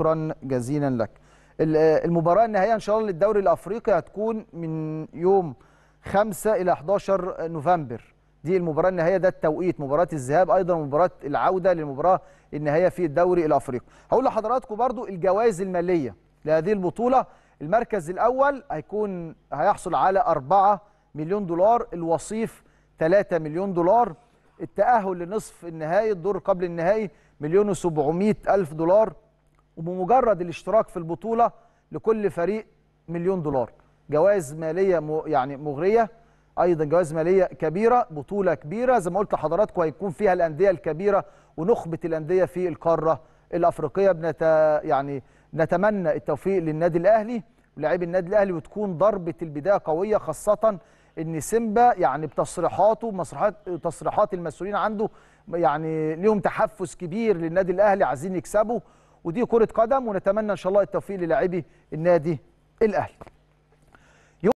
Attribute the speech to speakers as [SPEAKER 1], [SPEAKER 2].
[SPEAKER 1] شكرا جزيلا لك المباراه النهائيه ان شاء الله للدوري الافريقي هتكون من يوم 5 الى 11 نوفمبر دي المباراه النهائيه ده التوقيت مباراه الذهاب ايضا مباراه العوده للمباراه النهائيه في الدوري الافريقي هقول لحضراتكم برضو الجوائز الماليه لهذه البطوله المركز الاول هيكون هيحصل على 4 مليون دولار الوصيف 3 مليون دولار التاهل لنصف النهائي الدور قبل النهائي مليون و700 الف دولار وبمجرد الاشتراك في البطولة لكل فريق مليون دولار جوائز مالية يعني مغرية ايضا جوائز ماليه كبيره بطوله كبيره زي ما قلت لحضراتكم هيكون فيها الانديه الكبيره ونخبه الانديه في القاره الافريقيه بنت يعني نتمنى التوفيق للنادي الاهلي ولاعبي النادي الاهلي وتكون ضربه البدايه قويه خاصه ان سيمبا يعني بتصريحاته مسرحات تصريحات المسؤولين عنده يعني ليهم تحفز كبير للنادي الاهلي عايزين يكسبوا ودي كره قدم ونتمنى ان شاء الله التوفيق للاعبي النادي الاهلي